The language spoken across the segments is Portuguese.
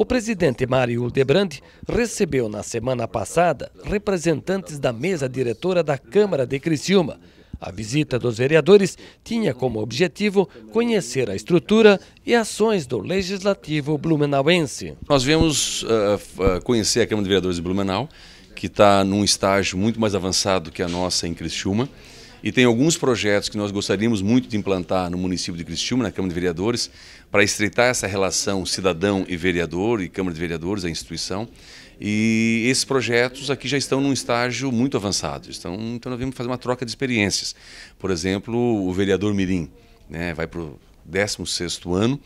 O presidente Mário Hildebrand recebeu na semana passada representantes da mesa diretora da Câmara de Criciúma. A visita dos vereadores tinha como objetivo conhecer a estrutura e ações do Legislativo blumenauense. Nós viemos uh, conhecer a Câmara de Vereadores de Blumenau, que está num estágio muito mais avançado que a nossa em Criciúma e tem alguns projetos que nós gostaríamos muito de implantar no município de Criciúma, na Câmara de Vereadores, para estreitar essa relação cidadão e vereador, e Câmara de Vereadores, a instituição. E esses projetos aqui já estão num estágio muito avançado. então então nós vamos fazer uma troca de experiências. Por exemplo, o vereador Mirim né, vai para o 16º ano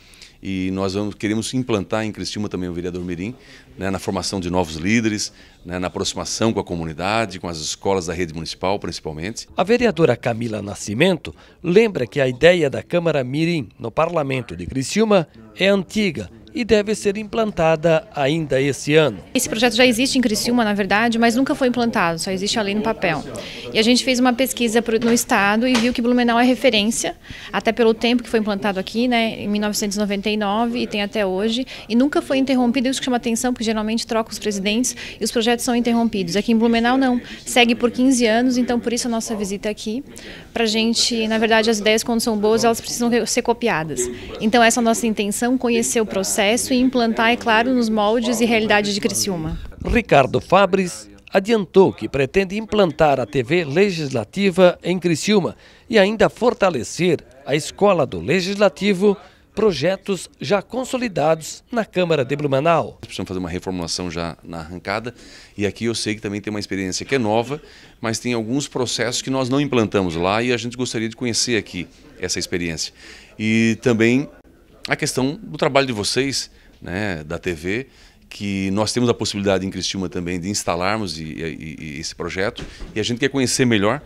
e nós vamos, queremos implantar em Criciúma também o vereador Mirim, né, na formação de novos líderes, né, na aproximação com a comunidade, com as escolas da rede municipal principalmente. A vereadora Camila Nascimento lembra que a ideia da Câmara Mirim no parlamento de Criciúma é antiga e deve ser implantada ainda esse ano. Esse projeto já existe em Criciúma, na verdade, mas nunca foi implantado, só existe a lei no papel. E a gente fez uma pesquisa no estado e viu que Blumenau é referência, até pelo tempo que foi implantado aqui, né, em 1999 e tem até hoje, e nunca foi interrompido, é isso que chama atenção, porque geralmente troca os presidentes e os projetos são interrompidos. Aqui em Blumenau não, segue por 15 anos, então por isso a nossa visita aqui, para a gente, na verdade, as ideias quando são boas, elas precisam ser copiadas. Então essa é a nossa intenção, conhecer o processo, e implantar, é claro, nos moldes e realidade de Criciúma. Ricardo Fabris adiantou que pretende implantar a TV legislativa em Criciúma e ainda fortalecer a Escola do Legislativo, projetos já consolidados na Câmara de Blumenau. Precisamos fazer uma reformulação já na arrancada e aqui eu sei que também tem uma experiência que é nova, mas tem alguns processos que nós não implantamos lá e a gente gostaria de conhecer aqui essa experiência. E também a questão do trabalho de vocês, né, da TV, que nós temos a possibilidade em Criciúma também de instalarmos e, e, e esse projeto e a gente quer conhecer melhor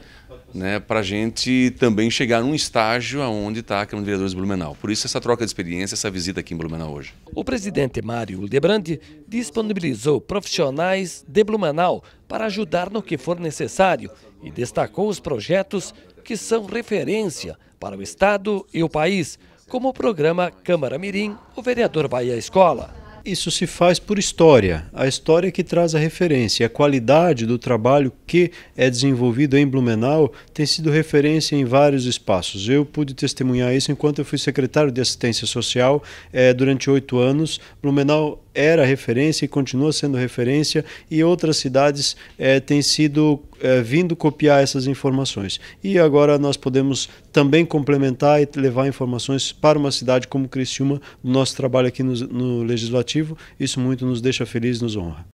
né, para a gente também chegar num estágio aonde está a Câmara de Vereadores de Blumenau. Por isso essa troca de experiência, essa visita aqui em Blumenau hoje. O presidente Mário Lebrandi disponibilizou profissionais de Blumenau para ajudar no que for necessário e destacou os projetos que são referência para o Estado e o país, como o programa Câmara Mirim, o vereador vai à escola. Isso se faz por história, a história que traz a referência. A qualidade do trabalho que é desenvolvido em Blumenau tem sido referência em vários espaços. Eu pude testemunhar isso enquanto eu fui secretário de assistência social eh, durante oito anos. Blumenau era referência e continua sendo referência, e outras cidades é, têm sido é, vindo copiar essas informações. E agora nós podemos também complementar e levar informações para uma cidade como Criciúma, no nosso trabalho aqui no, no Legislativo. Isso muito nos deixa felizes, nos honra.